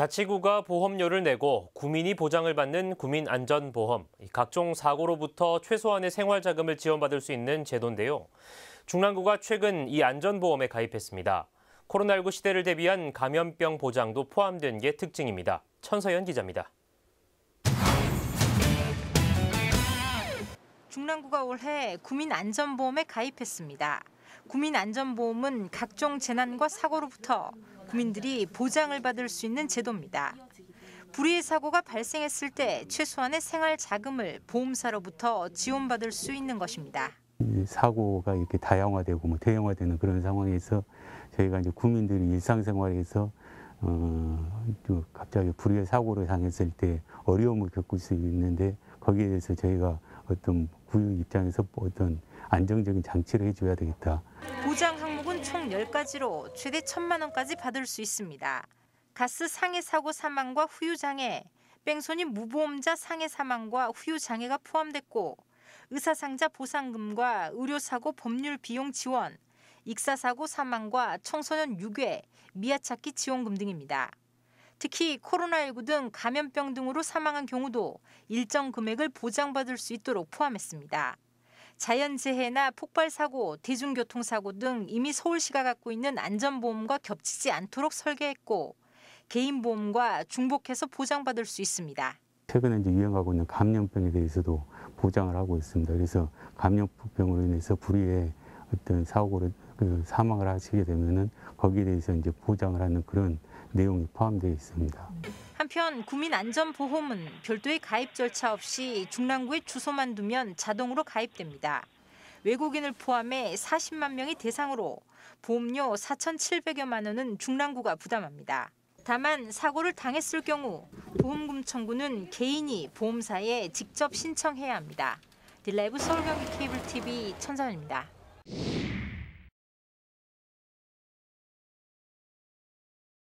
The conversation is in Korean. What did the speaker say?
자치구가 보험료를 내고 구민이 보장을 받는 구민안전보험, 각종 사고로부터 최소한의 생활자금을 지원받을 수 있는 제도인데요. 중랑구가 최근 이 안전보험에 가입했습니다. 코로나19 시대를 대비한 감염병 보장도 포함된 게 특징입니다. 천서연 기자입니다. 중랑구가 올해 구민안전보험에 가입했습니다. 구민안전보험은 각종 재난과 사고로부터 국민들이 보장을 받을 수 있는 제도입니다. 불의의 사고가 발생했을 때 최소한의 생활 자금을 보험사로부터 지원받을 수 있는 것입니다. 사고가 이렇게 다양화되고 뭐 대형화되는 그런 상황에서 저희가 이제 국민들이 일상생활에서 어, 갑자기 불의의 사고를 당했을 때 어려움을 겪을 수 있는데 거기에 대해서 저희가 어떤 구유 입장에서 어떤 안정적인 장치를 해줘야 되겠다. 보장 항목은 총 10가지로 최대 1천만 원까지 받을 수 있습니다. 가스 상해 사고 사망과 후유 장애, 뺑소니 무보험자 상해 사망과 후유 장애가 포함됐고 의사 상자 보상금과 의료 사고 법률 비용 지원, 익사 사고 사망과 청소년 유괴, 미아 찾기 지원금 등입니다. 특히 코로나19 등 감염병 등으로 사망한 경우도 일정 금액을 보장받을 수 있도록 포함했습니다. 자연재해나 폭발사고, 대중교통사고 등 이미 서울시가 갖고 있는 안전보험과 겹치지 않도록 설계했고 개인보험과 중복해서 보장받을 수 있습니다. 최근에 이제 유행하고 있는 감염병에 대해서도 보장을 하고 있습니다. 그래서 감염병으로 인해서 불의의 어떤 사고로 그 사망을 하시게 되면은 거기에 대해서 이제 보장을 하는 그런 내용이 포함되어 있습니다. 한편 국민안전보험은 별도의 가입 절차 없이 중랑구에 주소만 두면 자동으로 가입됩니다. 외국인을 포함해 40만 명이 대상으로 보험료 4,700여만 원은 중랑구가 부담합니다. 다만 사고를 당했을 경우 보험금 청구는 개인이 보험사에 직접 신청해야 합니다. 딜라이브 서울경기 케이블 TV 천선입니다.